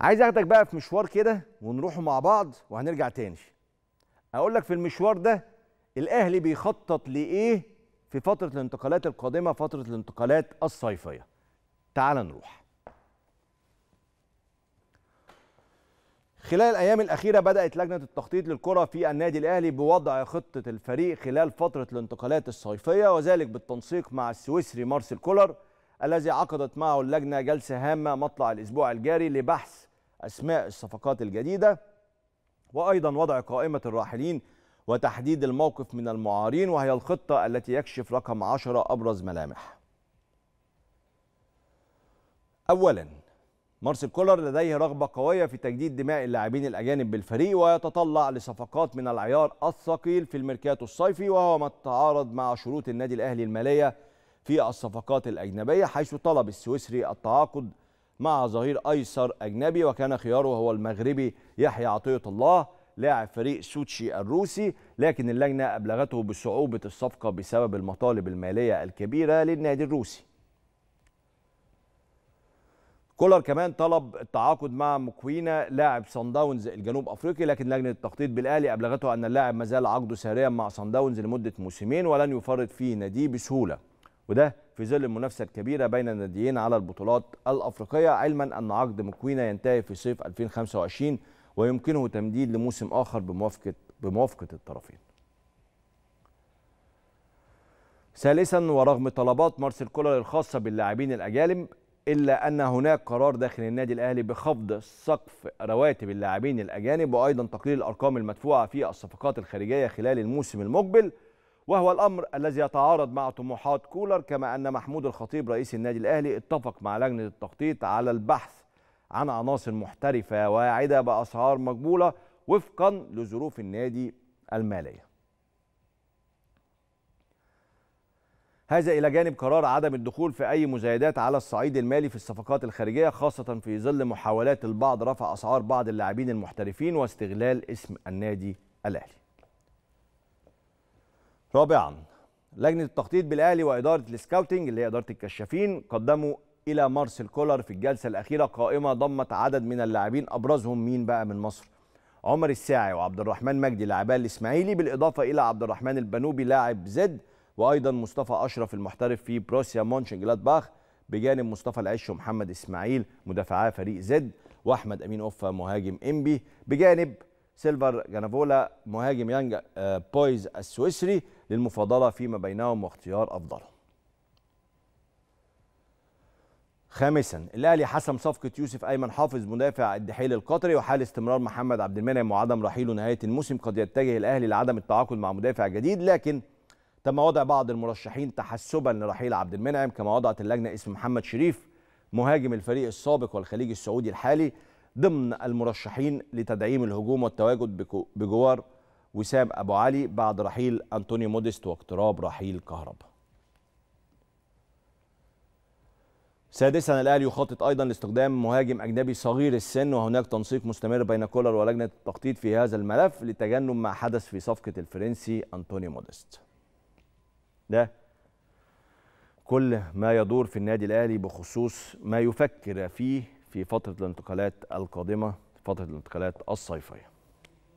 عايز اخدك بقى في مشوار كده ونروحه مع بعض وهنرجع تاني اقول لك في المشوار ده الاهلي بيخطط لايه في فتره الانتقالات القادمه فتره الانتقالات الصيفيه تعال نروح خلال الايام الاخيره بدات لجنه التخطيط للكره في النادي الاهلي بوضع خطه الفريق خلال فتره الانتقالات الصيفيه وذلك بالتنسيق مع السويسري مارسيل كولر الذي عقدت معه اللجنه جلسه هامه مطلع الاسبوع الجاري لبحث أسماء الصفقات الجديدة وأيضا وضع قائمة الراحلين وتحديد الموقف من المعارين وهي الخطة التي يكشف رقم 10 أبرز ملامح أولا مارسيل كولر لديه رغبة قوية في تجديد دماء اللاعبين الأجانب بالفريق ويتطلع لصفقات من العيار الثقيل في الميركاتو الصيفي وهو ما تعارض مع شروط النادي الأهلي المالية في الصفقات الأجنبية حيث طلب السويسري التعاقد مع ظهير ايسر اجنبي وكان خياره هو المغربي يحيى عطيه الله لاعب فريق سوتشي الروسي لكن اللجنه ابلغته بصعوبه الصفقه بسبب المطالب الماليه الكبيره للنادي الروسي كولر كمان طلب التعاقد مع مكوينا لاعب سان داونز الجنوب افريقي لكن لجنه التخطيط بالاهلي ابلغته ان اللاعب ما زال عقده ساريا مع سان داونز لمده موسمين ولن يفرط في ناديه بسهوله وده في ظل المنافسه الكبيره بين الناديين على البطولات الافريقيه علما ان عقد مكوينا ينتهي في صيف 2025 ويمكنه تمديد لموسم اخر بموافقه بموافقه الطرفين. ثالثا ورغم طلبات مارسيل كولر الخاصه باللاعبين الاجانب الا ان هناك قرار داخل النادي الاهلي بخفض سقف رواتب اللاعبين الاجانب وايضا تقليل الارقام المدفوعه في الصفقات الخارجيه خلال الموسم المقبل وهو الأمر الذي يتعارض مع طموحات كولر كما أن محمود الخطيب رئيس النادي الأهلي اتفق مع لجنة التخطيط على البحث عن عناصر محترفة واعدة بأسعار مقبولة وفقا لظروف النادي المالية هذا إلى جانب قرار عدم الدخول في أي مزايدات على الصعيد المالي في الصفقات الخارجية خاصة في ظل محاولات البعض رفع أسعار بعض اللاعبين المحترفين واستغلال اسم النادي الأهلي رابعا لجنه التخطيط بالاهلي واداره السكاوتنج اللي هي اداره الكشافين قدموا الى مارسيل كولر في الجلسه الاخيره قائمه ضمت عدد من اللاعبين ابرزهم مين بقى من مصر عمر الساعي وعبد الرحمن مجدي لاعبا الاسماعيلي بالاضافه الى عبد الرحمن البنوبي لاعب زد وايضا مصطفى اشرف المحترف في بروسيا مونشن جلادباخ بجانب مصطفى العش ومحمد اسماعيل مدافعا فريق زد واحمد امين اوفا مهاجم انبي بجانب سيلفر جانافولا مهاجم يانج آه، بويز السويسري للمفاضله فيما بينهم واختيار افضلهم. خامسا الاهلي حسم صفقه يوسف ايمن حافظ مدافع الدحيل القطري وحال استمرار محمد عبد المنعم وعدم رحيله نهايه الموسم قد يتجه الاهلي لعدم التعاقد مع مدافع جديد لكن تم وضع بعض المرشحين تحسبا لرحيل عبد المنعم كما وضعت اللجنه اسم محمد شريف مهاجم الفريق السابق والخليج السعودي الحالي ضمن المرشحين لتدعيم الهجوم والتواجد بجوار وسام أبو علي بعد رحيل أنتوني موديست واقتراب رحيل كهربا سادسا الاهلي يخطط ايضا لاستخدام مهاجم اجنبي صغير السن وهناك تنسيق مستمر بين كولر ولجنه التخطيط في هذا الملف لتجنب ما حدث في صفقه الفرنسي أنتوني موديست. ده كل ما يدور في النادي الاهلي بخصوص ما يفكر فيه في فترة الانتقالات القادمة فترة الانتقالات الصيفية